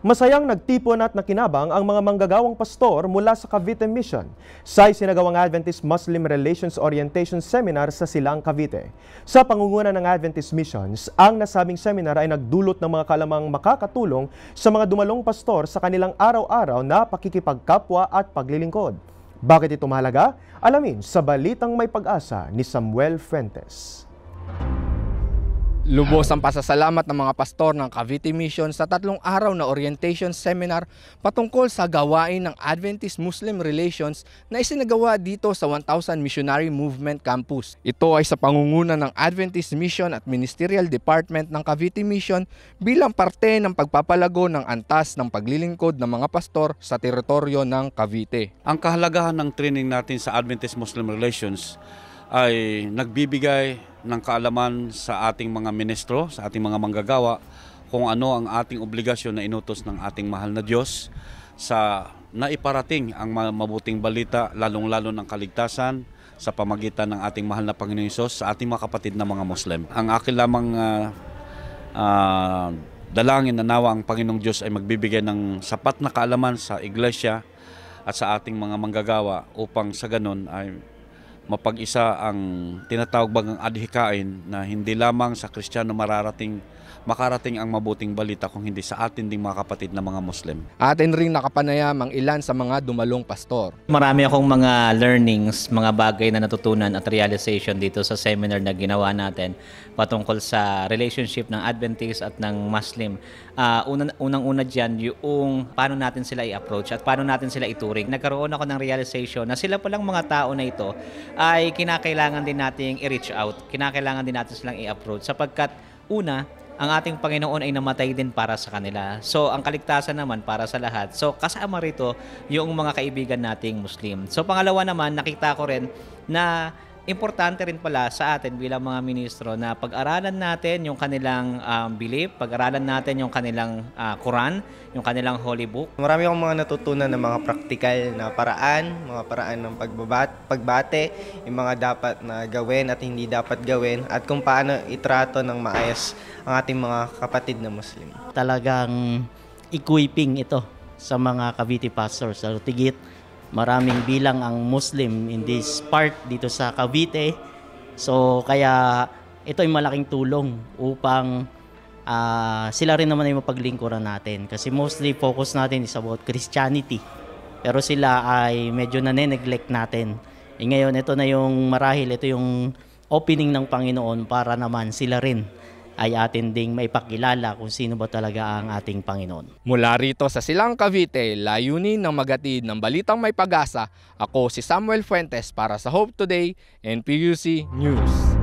Masayang nagtipon at nakinabang ang mga manggagawang pastor mula sa Cavite Mission sa isinagawang Adventist Muslim Relations Orientation Seminar sa Silang, Cavite. Sa pangunguna ng Adventist Missions, ang nasabing seminar ay nagdulot ng mga kalamang makakatulong sa mga dumalong pastor sa kanilang araw-araw na pakikipagkapwa at paglilingkod. Bakit ito mahalaga? Alamin sa Balitang May Pag-asa ni Samuel Fuentes. Lubos ang pasasalamat ng mga pastor ng Cavite Mission sa tatlong araw na orientation seminar patungkol sa gawain ng Adventist Muslim Relations na isinagawa dito sa 1000 Missionary Movement Campus. Ito ay sa pangunguna ng Adventist Mission at Ministerial Department ng Cavite Mission bilang parte ng pagpapalago ng antas ng paglilingkod ng mga pastor sa teritoryo ng Cavite. Ang kahalagahan ng training natin sa Adventist Muslim Relations ay nagbibigay ng kaalaman sa ating mga ministro, sa ating mga manggagawa, kung ano ang ating obligasyon na inutos ng ating mahal na Diyos sa naiparating ang mabuting balita, lalong-lalo ng kaligtasan sa pamagitan ng ating mahal na Panginoon Isos sa ating mga kapatid na mga Muslim. Ang akin lamang uh, uh, dalangin na nawa ang Panginoong Diyos ay magbibigay ng sapat na kaalaman sa iglesia at sa ating mga manggagawa upang sa ganon ay mapag-isa ang tinatawag bang adhikain na hindi lamang sa Kristiyano mararating makarating ang mabuting balita kung hindi sa atin ding mga kapatid na mga Muslim. Atin ring nakapanayam ang ilan sa mga dumalong pastor. Marami akong mga learnings, mga bagay na natutunan at realization dito sa seminar na ginawa natin patungkol sa relationship ng Adventist at ng Muslim. Uh, ah, unang, unang-una dyan yung paano natin sila i-approach at paano natin sila ituring. Nagkaroon ako ng realization na sila palang mga tao na ito ay kinakailangan din nating i-reach out. Kinakailangan din natin silang i-approach sapagkat una, ang ating Panginoon ay namatay din para sa kanila. So, ang kaligtasan naman para sa lahat. So, kasama rito yung mga kaibigan nating Muslim. So, pangalawa naman, nakita ko rin na importante rin pala sa atin bilang mga ministro na pag-aralan natin yung kanilang um, belief, pag-aralan natin yung kanilang uh, Quran, yung kanilang holy book. Marami akong mga natutunan ng mga practical na paraan, mga paraan ng pagbabat, pagbate, yung mga dapat na gawin at hindi dapat gawin at kung paano itrato ng maayos ang ating mga kapatid na Muslim. Talagang equipping ito sa mga Cavite pastors, sa Rutigit, Maraming bilang ang Muslim in this part dito sa Cavite. So kaya ito ay malaking tulong upang uh, sila rin naman ay mapaglingkuran natin. Kasi mostly focus natin is about Christianity. Pero sila ay medyo nane-neglect natin. E ngayon, ito na yung marahil, ito yung opening ng Panginoon para naman sila rin ay atin ding maipakilala kung sino ba talaga ang ating Panginoon. Mula rito sa Silang Cavite, layunin ng magatid ng Balitang May Pag-asa, ako si Samuel Fuentes para sa Hope Today, NPUC News.